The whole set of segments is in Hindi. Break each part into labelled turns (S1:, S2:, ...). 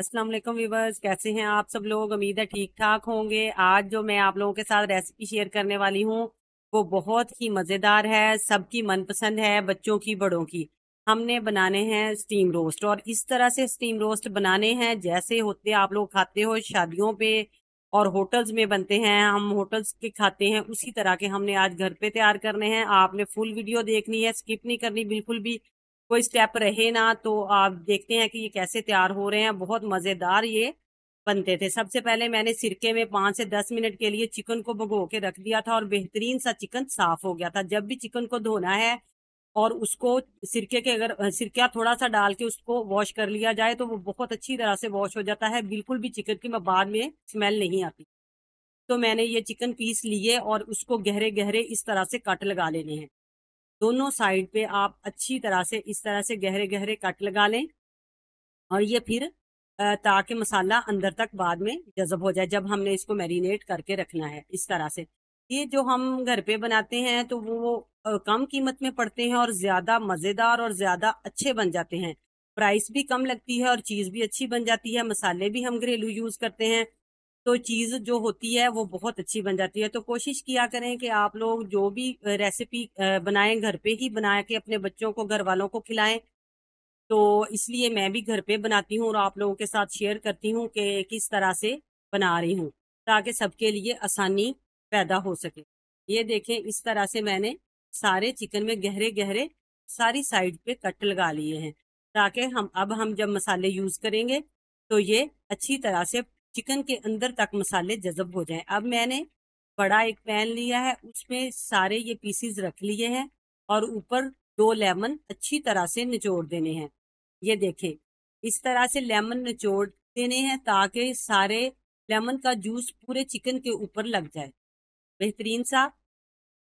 S1: अस्सलाम वालेकुम वीवर्स कैसे हैं आप सब लोग उम्मीद है ठीक ठाक होंगे आज जो मैं आप लोगों के साथ रेसिपी शेयर करने वाली हूँ वो बहुत ही मज़ेदार है सबकी मनपसंद है बच्चों की बड़ों की हमने बनाने हैं स्टीम रोस्ट और इस तरह से स्टीम रोस्ट बनाने हैं जैसे होते आप लोग खाते हो शादियों पे और होटल्स में बनते हैं हम होटल्स के खाते हैं उसी तरह के हमने आज घर पे तैयार करने हैं आपने फुल वीडियो देखनी है स्किप नहीं करनी बिल्कुल भी कोई स्टेप रहे ना तो आप देखते हैं कि ये कैसे तैयार हो रहे हैं बहुत मज़ेदार ये बनते थे सबसे पहले मैंने सिरके में पाँच से दस मिनट के लिए चिकन को भगो के रख दिया था और बेहतरीन सा चिकन साफ हो गया था जब भी चिकन को धोना है और उसको सिरके के अगर सिरका थोड़ा सा डाल के उसको वॉश कर लिया जाए तो वो बहुत अच्छी तरह से वॉश हो जाता है बिल्कुल भी चिकन की बाद में स्मेल नहीं आती तो मैंने ये चिकन पीस लिए और उसको गहरे गहरे इस तरह से कट लगा लेने हैं दोनों साइड पे आप अच्छी तरह से इस तरह से गहरे गहरे कट लगा लें और ये फिर ताकि मसाला अंदर तक बाद में जजब हो जाए जब हमने इसको मैरिनेट करके रखना है इस तरह से ये जो हम घर पे बनाते हैं तो वो कम कीमत में पड़ते हैं और ज़्यादा मज़ेदार और ज़्यादा अच्छे बन जाते हैं प्राइस भी कम लगती है और चीज़ भी अच्छी बन जाती है मसाले भी हम घरेलू यूज़ करते हैं तो चीज़ जो होती है वो बहुत अच्छी बन जाती है तो कोशिश किया करें कि आप लोग जो भी रेसिपी बनाएं घर पे ही बना के अपने बच्चों को घर वालों को खिलाएं तो इसलिए मैं भी घर पे बनाती हूँ और आप लोगों के साथ शेयर करती हूँ कि किस तरह से बना रही हूँ ताकि सबके लिए आसानी पैदा हो सके ये देखें इस तरह से मैंने सारे चिकन में गहरे गहरे सारी साइड पे कट लगा लिए हैं ताकि हम अब हम जब मसाले यूज़ करेंगे तो ये अच्छी तरह से चिकन के अंदर तक मसाले जजब हो जाएं अब मैंने बड़ा एक पैन लिया है उसमें सारे ये पीसीज रख लिए हैं और ऊपर दो लेमन अच्छी तरह से निचोड़ देने हैं ये देखें इस तरह से लेमन निचोड़ देने हैं ताकि सारे लेमन का जूस पूरे चिकन के ऊपर लग जाए बेहतरीन सा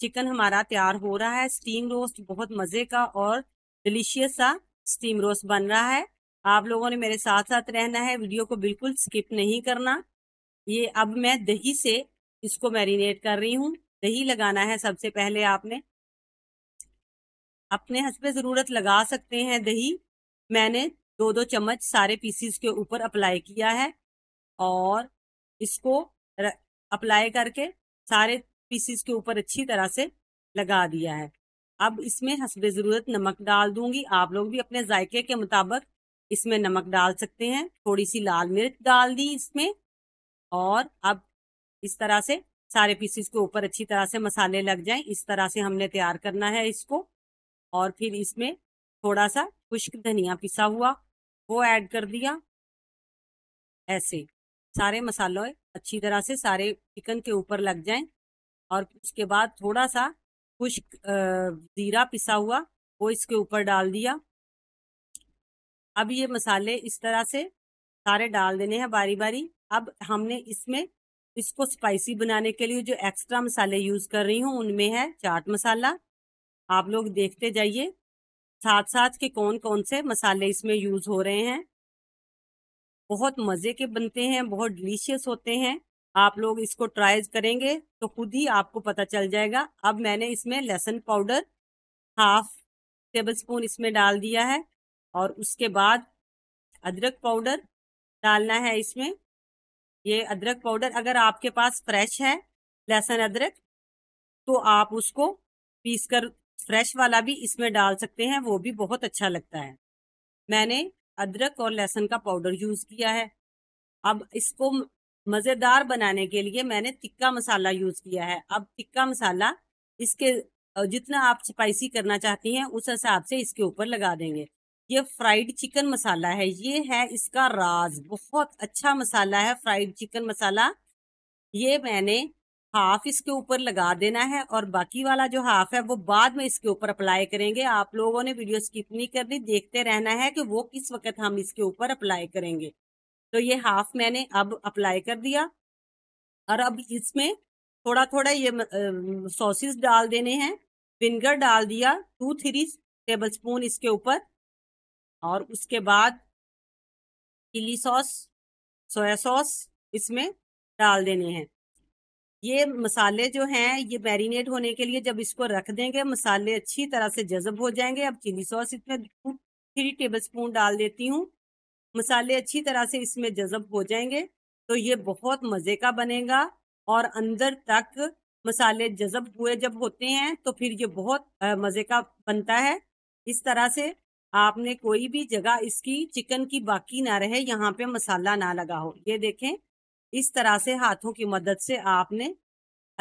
S1: चिकन हमारा तैयार हो रहा है स्टीम रोस्ट बहुत मज़े का और डिलीशियस सा स्टीम रोस्ट बन रहा है आप लोगों ने मेरे साथ साथ रहना है वीडियो को बिल्कुल स्किप नहीं करना ये अब मैं दही से इसको मैरिनेट कर रही हूँ दही लगाना है सबसे पहले आपने अपने हंसपे ज़रूरत लगा सकते हैं दही मैंने दो दो चम्मच सारे पीसीस के ऊपर अप्लाई किया है और इसको अप्लाई करके सारे पीसीस के ऊपर अच्छी तरह से लगा दिया है अब इसमें हंसपे ज़रूरत नमक डाल दूंगी आप लोग भी अपने जायके के मुताबिक इसमें नमक डाल सकते हैं थोड़ी सी लाल मिर्च डाल दी इसमें और अब इस तरह से सारे पीसेस के ऊपर अच्छी तरह से मसाले लग जाएं इस तरह से हमने तैयार करना है इसको और फिर इसमें थोड़ा सा खुश्क धनिया पिसा हुआ वो ऐड कर दिया ऐसे सारे मसालों अच्छी तरह से सारे चिकन के ऊपर लग जाएं और उसके बाद थोड़ा सा खुश्क जीरा पिसा हुआ वो इसके ऊपर डाल दिया अब ये मसाले इस तरह से सारे डाल देने हैं बारी बारी अब हमने इसमें इसको स्पाइसी बनाने के लिए जो एक्स्ट्रा मसाले यूज़ कर रही हूँ उनमें है चाट मसाला आप लोग देखते जाइए साथ साथ के कौन कौन से मसाले इसमें यूज़ हो रहे हैं बहुत मज़े के बनते हैं बहुत डिलीशियस होते हैं आप लोग इसको ट्राई करेंगे तो खुद ही आपको पता चल जाएगा अब मैंने इसमें लहसुन पाउडर हाफ टेबल स्पून इसमें डाल दिया है और उसके बाद अदरक पाउडर डालना है इसमें ये अदरक पाउडर अगर आपके पास फ्रेश है लहसुन अदरक तो आप उसको पीस कर फ्रेश वाला भी इसमें डाल सकते हैं वो भी बहुत अच्छा लगता है मैंने अदरक और लहसुन का पाउडर यूज़ किया है अब इसको मज़ेदार बनाने के लिए मैंने टिक्का मसाला यूज़ किया है अब टिक्का मसाला इसके जितना आप स्पाइसी करना चाहती हैं उस हिसाब से इसके ऊपर लगा देंगे ये फ्राइड चिकन मसाला है ये है इसका राज बहुत अच्छा मसाला है फ्राइड चिकन मसाला ये मैंने हाफ इसके ऊपर लगा देना है और बाकी वाला जो हाफ है वो बाद में इसके ऊपर अप्लाई करेंगे आप लोगों ने वीडियो स्किप नहीं करनी देखते रहना है कि वो किस वक्त हम इसके ऊपर अप्लाई करेंगे तो ये हाफ मैंने अब अप्लाई कर दिया और अब इसमें थोड़ा थोड़ा ये सॉसेस डाल देने हैं विनेगर डाल दिया टू थ्री टेबल स्पून इसके ऊपर और उसके बाद चिली सॉस सोया सॉस इसमें डाल देने हैं ये मसाले जो हैं ये मैरिनेट होने के लिए जब इसको रख देंगे मसाले अच्छी तरह से जजब हो जाएंगे अब चिली सॉस इसमें थ्री टेबल स्पून डाल देती हूँ मसाले अच्छी तरह से इसमें जज़ब हो जाएंगे तो ये बहुत मज़े का बनेगा और अंदर तक मसाले जजब हुए जब होते हैं तो फिर ये बहुत मज़े का बनता है इस तरह से आपने कोई भी जगह इसकी चिकन की बाकी ना रहे यहाँ पे मसाला ना लगा हो ये देखें इस तरह से हाथों की मदद से आपने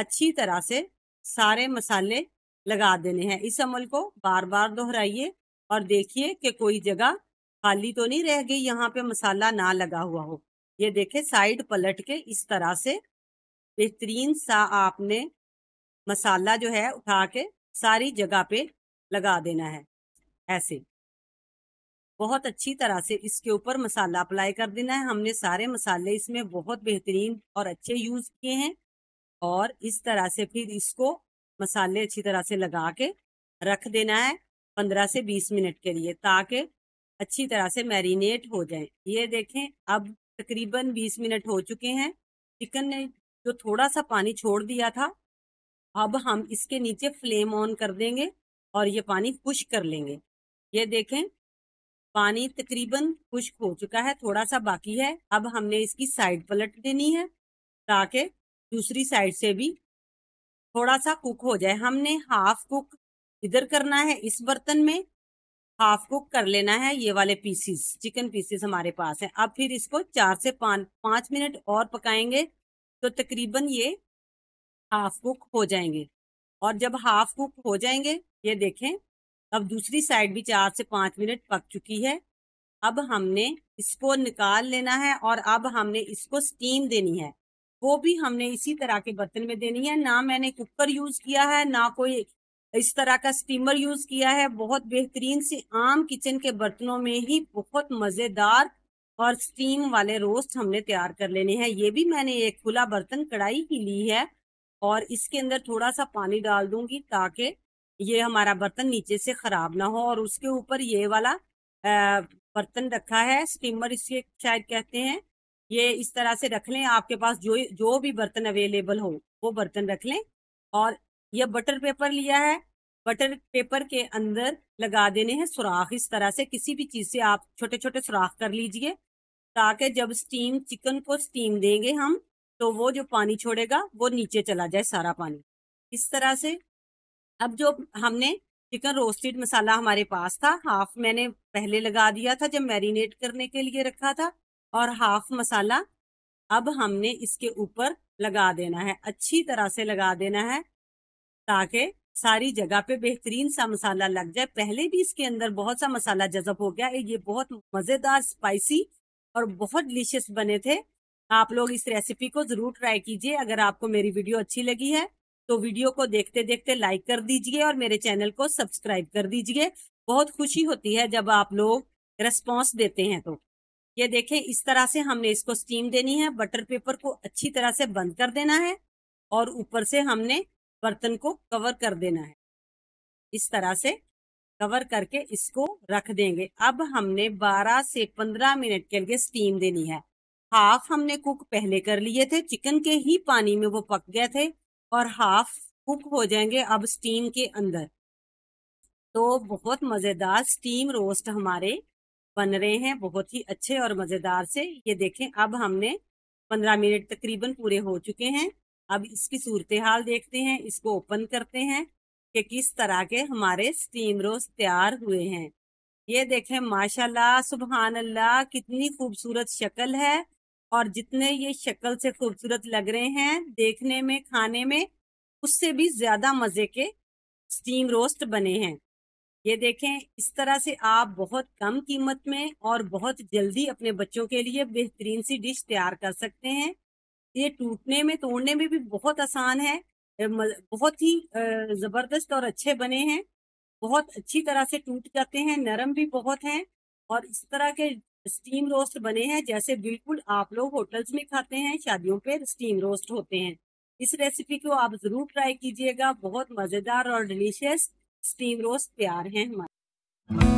S1: अच्छी तरह से सारे मसाले लगा देने हैं इस अमल को बार बार दोहराइए और देखिए कि कोई जगह खाली तो नहीं रह गई यहाँ पे मसाला ना लगा हुआ हो ये देखे साइड पलट के इस तरह से बेहतरीन सा आपने मसाला जो है उठा के सारी जगह पे लगा देना है ऐसे बहुत अच्छी तरह से इसके ऊपर मसाला अप्लाई कर देना है हमने सारे मसाले इसमें बहुत बेहतरीन और अच्छे यूज किए हैं और इस तरह से फिर इसको मसाले अच्छी तरह से लगा के रख देना है पंद्रह से बीस मिनट के लिए ताकि अच्छी तरह से मैरिनेट हो जाए ये देखें अब तकरीबन बीस मिनट हो चुके हैं चिकन ने जो थोड़ा सा पानी छोड़ दिया था अब हम इसके नीचे फ्लेम ऑन कर देंगे और ये पानी खुश कर लेंगे ये देखें पानी तकरीबन खुश्क हो चुका है थोड़ा सा बाकी है अब हमने इसकी साइड पलट देनी है ताकि दूसरी साइड से भी थोड़ा सा कुक हो जाए हमने हाफ कुक इधर करना है इस बर्तन में हाफ कुक कर लेना है ये वाले पीसीस चिकन पीसीस हमारे पास है अब फिर इसको चार से पाँच पाँच मिनट और पकाएंगे तो तकरीबन ये हाफ कुक हो जाएंगे और जब हाफ कुक हो जाएंगे ये देखें अब दूसरी साइड भी चार से पाँच मिनट पक चुकी है अब हमने इसको निकाल लेना है और अब हमने इसको स्टीम देनी है वो भी हमने इसी तरह के बर्तन में देनी है ना मैंने कुकर यूज किया है ना कोई इस तरह का स्टीमर यूज किया है बहुत बेहतरीन से आम किचन के बर्तनों में ही बहुत मजेदार और स्टीम वाले रोस्ट हमने तैयार कर लेने हैं ये भी मैंने एक खुला बर्तन कढ़ाई की ली है और इसके अंदर थोड़ा सा पानी डाल दूंगी ताकि ये हमारा बर्तन नीचे से खराब ना हो और उसके ऊपर ये वाला बर्तन रखा है स्टीमर इसके शायद कहते हैं ये इस तरह से रख लें आपके पास जो जो भी बर्तन अवेलेबल हो वो बर्तन रख लें और यह बटर पेपर लिया है बटर पेपर के अंदर लगा देने हैं सुराख इस तरह से किसी भी चीज से आप छोटे छोटे सुराख कर लीजिए ताकि जब स्टीम चिकन को स्टीम देंगे हम तो वो जो पानी छोड़ेगा वो नीचे चला जाए सारा पानी इस तरह से अब जो हमने चिकन रोस्टेड मसाला हमारे पास था हाफ मैंने पहले लगा दिया था जब मैरिनेट करने के लिए रखा था और हाफ मसाला अब हमने इसके ऊपर लगा देना है अच्छी तरह से लगा देना है ताकि सारी जगह पे बेहतरीन सा मसाला लग जाए पहले भी इसके अंदर बहुत सा मसाला जजब हो गया ये बहुत मज़ेदार स्पाइसी और बहुत डिलीशियस बने थे आप लोग इस रेसिपी को ज़रूर ट्राई कीजिए अगर आपको मेरी वीडियो अच्छी लगी है तो वीडियो को देखते देखते लाइक कर दीजिए और मेरे चैनल को सब्सक्राइब कर दीजिए बहुत खुशी होती है जब आप लोग रेस्पॉन्स देते हैं तो ये देखें इस तरह से हमने इसको स्टीम देनी है बटर पेपर को अच्छी तरह से बंद कर देना है और ऊपर से हमने बर्तन को कवर कर देना है इस तरह से कवर करके इसको रख देंगे अब हमने 12 से 15 मिनट के लिए स्टीम देनी है हाफ हमने कुक पहले कर लिए थे चिकन के ही पानी में वो पक गए थे और हाफ कुक हो जाएंगे अब स्टीम के अंदर तो बहुत मज़ेदार स्टीम रोस्ट हमारे बन रहे हैं बहुत ही अच्छे और मज़ेदार से ये देखें अब हमने पंद्रह मिनट तकरीबन पूरे हो चुके हैं अब इसकी सूरत हाल देखते हैं इसको ओपन करते हैं कि किस तरह के हमारे स्टीम रोस्ट तैयार हुए हैं ये देखें माशाल्लाह सुबहान कितनी खूबसूरत शक्ल है और जितने ये शक्ल से खूबसूरत लग रहे हैं देखने में खाने में उससे भी ज्यादा मजे के स्टीम रोस्ट बने हैं ये देखें इस तरह से आप बहुत कम कीमत में और बहुत जल्दी अपने बच्चों के लिए बेहतरीन सी डिश तैयार कर सकते हैं ये टूटने में तोड़ने में भी बहुत आसान है बहुत ही जबरदस्त और अच्छे बने हैं बहुत अच्छी तरह से टूट जाते हैं नरम भी बहुत हैं और इस तरह के स्टीम रोस्ट बने हैं जैसे बिल्कुल आप लोग होटल्स में खाते हैं शादियों पे स्टीम रोस्ट होते हैं इस रेसिपी को आप जरूर ट्राई कीजिएगा बहुत मजेदार और डिलीशियस स्टीम रोस्ट तैयार है हमारे